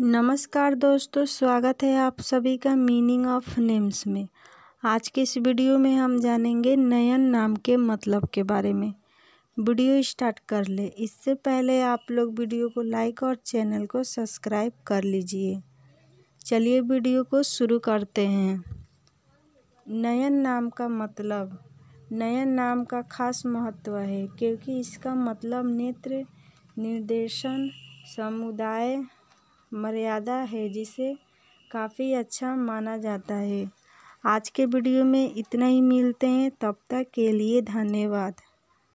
नमस्कार दोस्तों स्वागत है आप सभी का मीनिंग ऑफ नेम्स में आज के इस वीडियो में हम जानेंगे नयन नाम के मतलब के बारे में वीडियो स्टार्ट कर ले इससे पहले आप लोग वीडियो को लाइक और चैनल को सब्सक्राइब कर लीजिए चलिए वीडियो को शुरू करते हैं नयन नाम का मतलब नयन नाम का खास महत्व है क्योंकि इसका मतलब नेत्र निर्देशन समुदाय मर्यादा है जिसे काफ़ी अच्छा माना जाता है आज के वीडियो में इतना ही मिलते हैं तब तक के लिए धन्यवाद